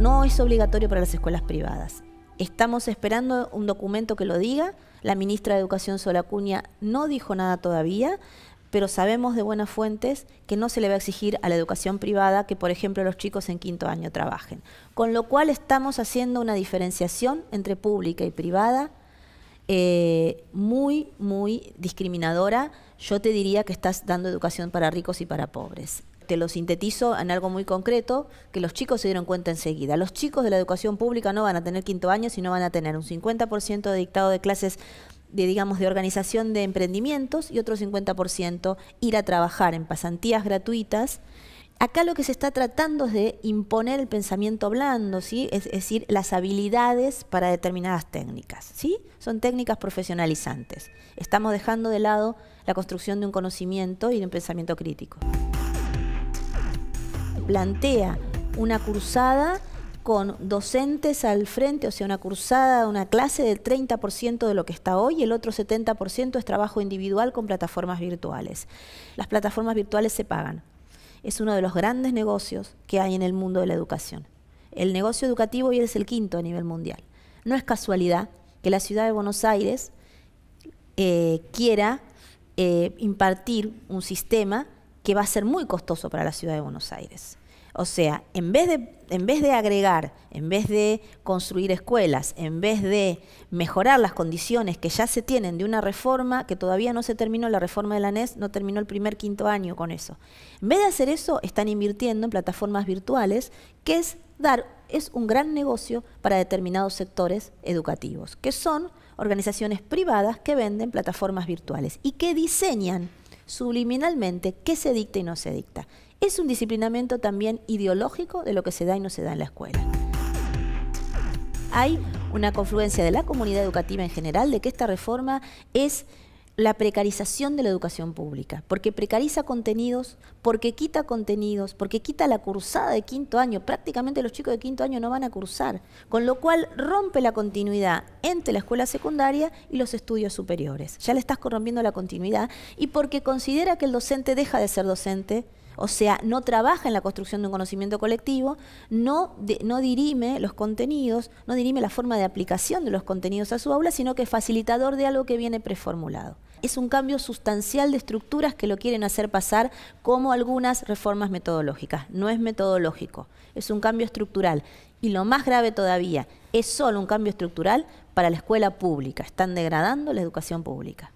no es obligatorio para las escuelas privadas. Estamos esperando un documento que lo diga. La ministra de Educación Solacuña no dijo nada todavía, pero sabemos de buenas fuentes que no se le va a exigir a la educación privada que, por ejemplo, los chicos en quinto año trabajen. Con lo cual estamos haciendo una diferenciación entre pública y privada eh, muy, muy discriminadora. Yo te diría que estás dando educación para ricos y para pobres te lo sintetizo en algo muy concreto, que los chicos se dieron cuenta enseguida. Los chicos de la educación pública no van a tener quinto año, sino van a tener un 50% de dictado de clases de, digamos, de organización de emprendimientos y otro 50% ir a trabajar en pasantías gratuitas. Acá lo que se está tratando es de imponer el pensamiento blando, ¿sí? es, decir, las habilidades para determinadas técnicas. ¿sí? Son técnicas profesionalizantes. Estamos dejando de lado la construcción de un conocimiento y de un pensamiento crítico plantea una cursada con docentes al frente, o sea, una cursada, una clase del 30% de lo que está hoy, el otro 70% es trabajo individual con plataformas virtuales. Las plataformas virtuales se pagan. Es uno de los grandes negocios que hay en el mundo de la educación. El negocio educativo hoy es el quinto a nivel mundial. No es casualidad que la ciudad de Buenos Aires eh, quiera eh, impartir un sistema que va a ser muy costoso para la ciudad de Buenos Aires. O sea, en vez, de, agregar, en vez de construir escuelas, en vez de mejorar las condiciones que ya se tienen de una reforma que todavía no se terminó, la reforma de la NES no terminó el primer quinto año con eso. En vez de hacer eso, están invirtiendo en plataformas virtuales, que es dar, es un gran negocio para determinados sectores educativos, que son organizaciones privadas que venden plataformas virtuales y que diseñan subliminalmente qué se dicta y no se dicta es un disciplinamiento también ideológico de lo que se da y no se da en la escuela. Hay una confluencia de la comunidad educativa en general de que esta reforma es la precarización de la educación pública, porque precariza contenidos, porque quita contenidos, porque quita la cursada de quinto año, prácticamente los chicos de quinto año no van a cursar, con lo cual rompe la continuidad entre la escuela secundaria y los estudios superiores. Ya le estás corrompiendo la continuidad y porque considera que el docente deja de ser docente o sea, no trabaja en la construcción de un conocimiento colectivo, no, dirime los contenidos, no dirime la forma de aplicación de los contenidos a su aula, sino que es facilitador de algo que viene preformulado. Es un cambio sustancial de estructuras que lo quieren hacer pasar como algunas reformas metodológicas. No es metodológico, es un cambio estructural. Y lo más grave todavía, es solo un cambio estructural para la escuela pública. Están degradando la educación pública.